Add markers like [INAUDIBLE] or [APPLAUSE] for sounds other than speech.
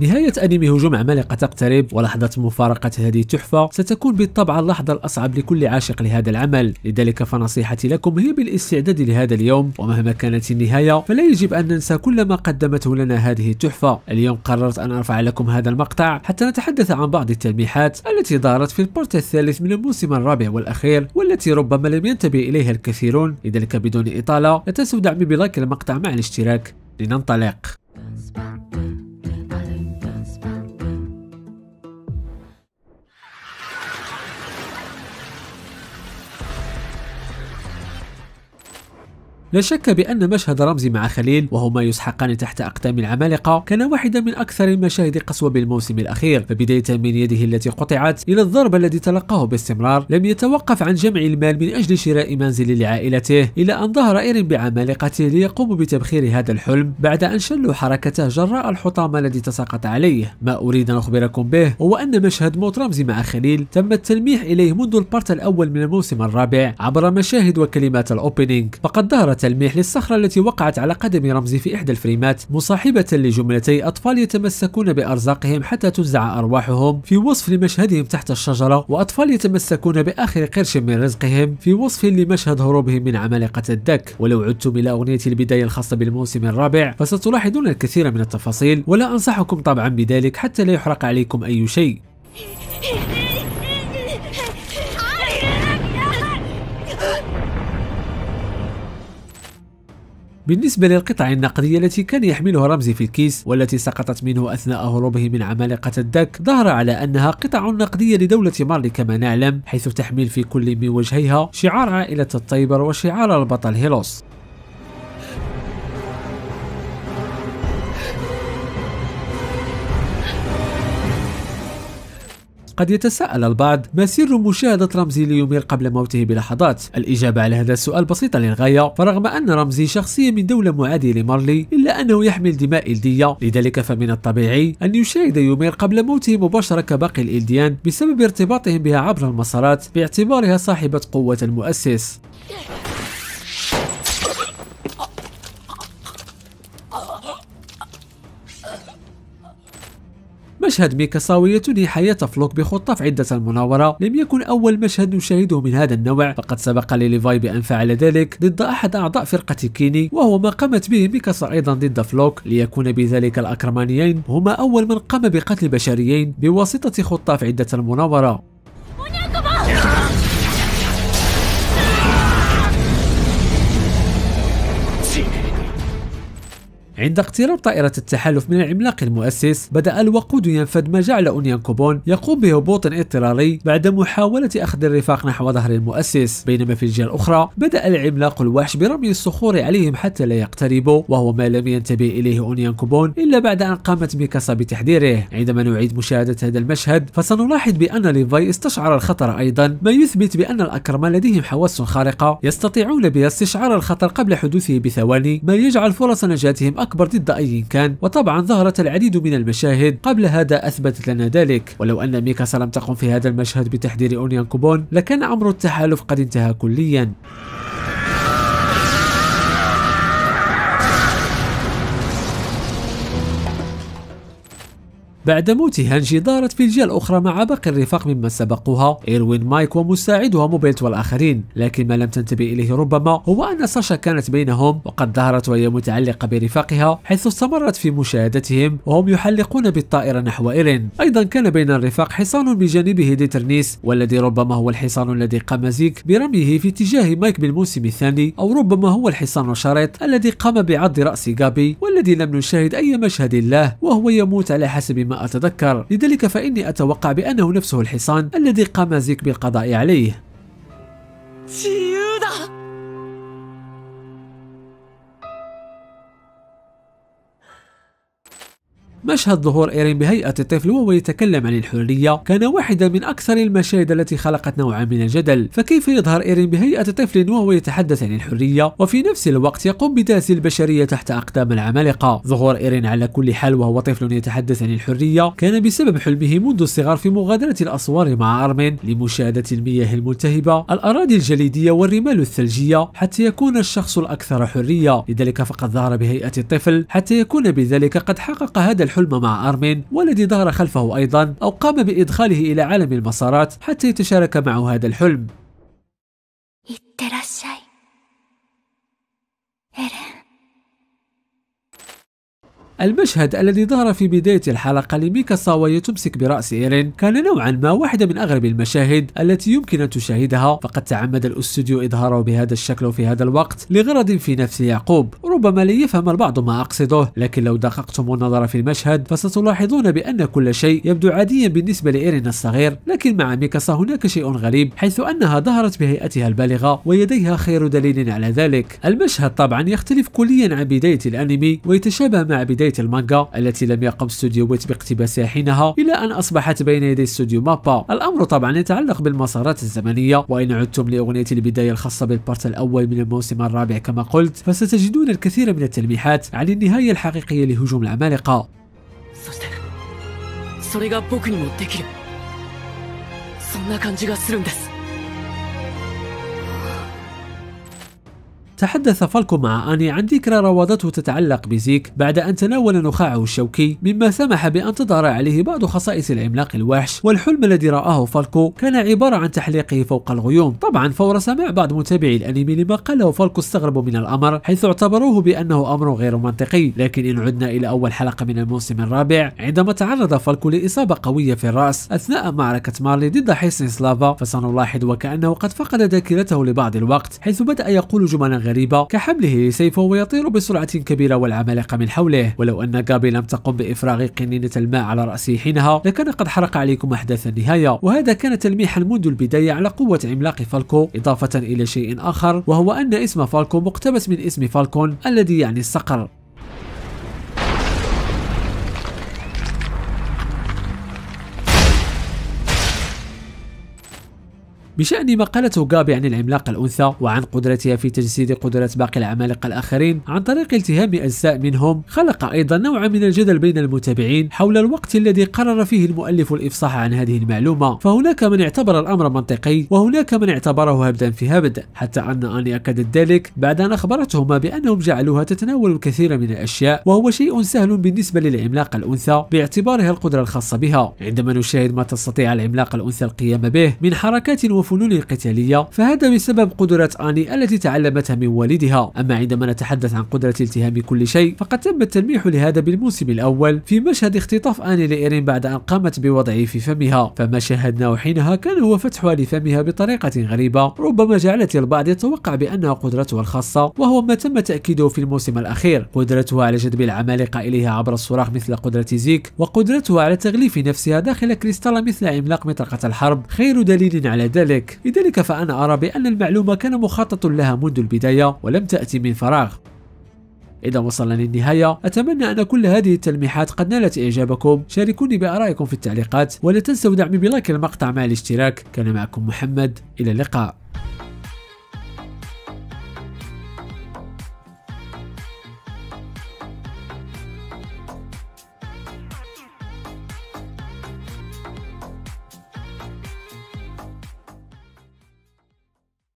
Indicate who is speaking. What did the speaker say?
Speaker 1: نهاية أنمي هجوم عمالقة تقترب ولحظة مفارقة هذه التحفة ستكون بالطبع اللحظة الأصعب لكل عاشق لهذا العمل لذلك فنصيحتي لكم هي بالاستعداد لهذا اليوم ومهما كانت النهاية فلا يجب أن ننسى كل ما قدمته لنا هذه التحفة اليوم قررت أن أرفع لكم هذا المقطع حتى نتحدث عن بعض التلميحات التي دارت في البارت الثالث من الموسم الرابع والأخير والتي ربما لم ينتبه إليها الكثيرون لذلك بدون إطالة لا تنسوا دعمي بلايك المقطع مع الاشتراك لننطلق لا شك بأن مشهد رمزي مع خليل وهما يسحقان تحت أقدام العمالقة كان واحدا من أكثر المشاهد قسوة بالموسم الأخير فبداية من يده التي قطعت إلى الضرب الذي تلقاه باستمرار لم يتوقف عن جمع المال من أجل شراء منزل لعائلته إلى أن ظهر إيرين بعمالقته ليقوموا بتبخير هذا الحلم بعد أن شلوا حركته جراء الحطام الذي تساقط عليه ما أريد أن أخبركم به هو أن مشهد موت رمزي مع خليل تم التلميح إليه منذ البارت الأول من الموسم الرابع عبر مشاهد وكلمات الأوبنينج فقد ظهرت تلميح للصخرة التي وقعت على قدم رمزي في إحدى الفريمات مصاحبة لجملتي أطفال يتمسكون بأرزاقهم حتى تنزع أرواحهم في وصف لمشهدهم تحت الشجرة وأطفال يتمسكون بآخر قرش من رزقهم في وصف لمشهد هروبهم من عمالقة الدك ولو عدتم إلى أغنية البداية الخاصة بالموسم الرابع فستلاحظون الكثير من التفاصيل ولا أنصحكم طبعا بذلك حتى لا يحرق عليكم أي شيء [LAUGHS] بالنسبة للقطع النقدية التي كان يحملها رمزي في الكيس والتي سقطت منه أثناء هروبه من عمالقة الدك ظهر على أنها قطع نقدية لدولة مارلي كما نعلم حيث تحمل في كل من وجهيها شعار عائلة الطيبر وشعار البطل هيلوس قد يتساءل البعض ما سر مشاهدة رمزي ليومير قبل موته بلحظات الإجابة على هذا السؤال بسيطة للغاية فرغم أن رمزي شخصية من دولة معادية لمارلي إلا أنه يحمل دماء إلدية لذلك فمن الطبيعي أن يشاهد يومير قبل موته مباشرة كباقي الإلديان بسبب ارتباطهم بها عبر المسارات باعتبارها صاحبة قوة المؤسس مشهد ميكاساوي تنهي حياة فلوك بخطة في عدة المناورة لم يكن أول مشهد نشاهده من هذا النوع فقد سبق لليفاي بأن فعل ذلك ضد أحد أعضاء فرقة كيني وهو ما قامت به ميكاسا أيضا ضد فلوك ليكون بذلك الأكرمانيين هما أول من قام بقتل بشريين بواسطة خطة في عدة المناورة عند اقتراب طائرة التحالف من العملاق المؤسس بدأ الوقود ينفد ما جعل أونيان كوبون يقوم بهبوط اضطراري بعد محاولة أخذ الرفاق نحو ظهر المؤسس بينما في الجهة الأخرى بدأ العملاق الوحش برمي الصخور عليهم حتى لا يقتربوا وهو ما لم ينتبه إليه أونيان كوبون إلا بعد أن قامت ميكاسا بتحذيره عندما نعيد مشاهدة هذا المشهد فسنلاحظ بأن ليفاي استشعر الخطر أيضا ما يثبت بأن الأكرمان لديهم حواس خارقة يستطيعون بها استشعار الخطر قبل حدوثه بثواني ما يجعل فرص نجاتهم الأكبر ضد أي كان وطبعا ظهرت العديد من المشاهد قبل هذا أثبتت لنا ذلك ولو أن ميكاسا لم تقم في هذا المشهد بتحذير أونيان كوبون لكان أمر التحالف قد انتهى كليا بعد موتها انجدارت في الجهة الأخرى مع باقي الرفاق ممن سبقوها إيروين مايك ومساعدها موبيلت والآخرين لكن ما لم تنتبه إليه ربما هو أن ساشا كانت بينهم وقد ظهرت وهي متعلقة برفاقها حيث استمرت في مشاهدتهم وهم يحلقون بالطائرة نحو إيرين أيضا كان بين الرفاق حصان بجانبه ديترنيس والذي ربما هو الحصان الذي قام زيك برميه في اتجاه مايك بالموسم الثاني أو ربما هو الحصان الشريط الذي قام بعض رأس غابي والذي لم نشاهد أي مشهد له وهو يموت على حسب ما أتذكر لذلك فإني أتوقع بأنه نفسه الحصان الذي قام زيك بالقضاء عليه مشهد ظهور إيرين بهيئة الطفل وهو يتكلم عن الحرية كان واحدا من أكثر المشاهد التي خلقت نوعا من الجدل فكيف يظهر إيرين بهيئة طفل وهو يتحدث عن الحرية وفي نفس الوقت يقوم بتأسي البشرية تحت أقدام العمالقة ظهور إيرين على كل حال وهو طفل يتحدث عن الحرية كان بسبب حلمه منذ الصغر في مغادرة الأسوار مع أرمين لمشاهدة المياه الملتهبة الأراضي الجليدية والرمال الثلجية حتى يكون الشخص الأكثر حرية لذلك فقد ظهر بهيئة الطفل حتى يكون بذلك قد حقق هذا الحلم مع أرمين والذي ظهر خلفه أيضا أو قام بإدخاله إلى عالم المسارات حتى يتشارك معه هذا الحلم إيه، المشهد الذي ظهر في بداية الحلقة لميكاسا وهي تمسك برأس إيرين كان نوعا ما واحدة من أغرب المشاهد التي يمكن أن تشاهدها فقد تعمد الاستوديو إظهاره بهذا الشكل وفي هذا الوقت لغرض في نفس يعقوب ربما لن يفهم البعض ما أقصده لكن لو دققتم النظر في المشهد فستلاحظون بأن كل شيء يبدو عاديا بالنسبة لإيرين الصغير لكن مع ميكاسا هناك شيء غريب حيث أنها ظهرت بهيئتها البالغة ويديها خير دليل على ذلك المشهد طبعا يختلف كليا عن بداية الأنمي ويتشابه مع بداية بداية المانجا التي لم يقم استوديو ويت باقتباسها حينها إلى أن أصبحت بين يدي استوديو مابا الأمر طبعا يتعلق بالمسارات الزمنية وإن عدتم لأغنية البداية الخاصة بالبارت الأول من الموسم الرابع كما قلت فستجدون الكثير من التلميحات عن النهاية الحقيقية لهجوم العمالقة それが僕にもできるそんな感じがするんです تحدث فالكو مع أني عن ذكرى راودته تتعلق بزيك بعد أن تناول نخاعه الشوكي مما سمح بأن تظهر عليه بعض خصائص العملاق الوحش والحلم الذي رآه فالكو كان عبارة عن تحليقه فوق الغيوم طبعا فور سماع بعض متابعي الأنمي لما قاله فالكو استغربوا من الأمر حيث اعتبروه بأنه أمر غير منطقي لكن إن عدنا إلى أول حلقة من الموسم الرابع عندما تعرض فالكو لإصابة قوية في الرأس أثناء معركة مارلي ضد حصن سلافا فسنلاحظ وكأنه قد فقد ذاكرته لبعض الوقت حيث بدأ يقول جملا غريبة كحمله لسيفه ويطير بسرعة كبيرة والعمالقة من حوله ولو أن غابي لم تقم بإفراغ قنينة الماء على رأسه حينها لكان قد حرق عليكم أحداث النهاية وهذا كان تلميحا منذ البداية على قوة عملاق فالكو إضافة إلى شيء آخر وهو أن اسم فالكو مقتبس من اسم فالكون الذي يعني الصقر بشأن قالته غابي عن العملاقة الأنثى وعن قدرتها في تجسيد قدرات باقي العمالقة الآخرين عن طريق التهام أجزاء منهم خلق أيضا نوعا من الجدل بين المتابعين حول الوقت الذي قرر فيه المؤلف الإفصاح عن هذه المعلومة فهناك من اعتبر الأمر منطقي وهناك من اعتبره هبدا في هبد حتى أن أني أكدت ذلك بعد أن أخبرتهما بأنهم جعلوها تتناول الكثير من الأشياء وهو شيء سهل بالنسبة للعملاقة الأنثى باعتبارها القدرة الخاصة بها عندما نشاهد ما تستطيع العملاقة الأنثى القيام به من حركات الفنون القتالية فهذا بسبب قدرة أني التي تعلمتها من والدها أما عندما نتحدث عن قدرة التهام كل شيء فقد تم التلميح لهذا بالموسم الأول في مشهد اختطاف أني لإيرين بعد أن قامت بوضعه في فمها فما شاهدناه حينها كان هو فتحها لفمها بطريقة غريبة ربما جعلت البعض يتوقع بأنها قدرتها الخاصة وهو ما تم تأكيده في الموسم الأخير قدرتها على جذب العمالقة إليها عبر الصراخ مثل قدرة زيك وقدرتها على تغليف نفسها داخل كريستال مثل عملاق مطرقة الحرب خير دليل على ذلك ذلك لذلك فأنا أرى بأن المعلومة كان مخطط لها منذ البداية ولم تأتي من فراغ إذا وصلنا للنهاية أتمنى أن كل هذه التلميحات قد نالت إعجابكم شاركوني بآرائكم في التعليقات ولا تنسوا دعمي بلايك المقطع مع الاشتراك كان معكم محمد إلى اللقاء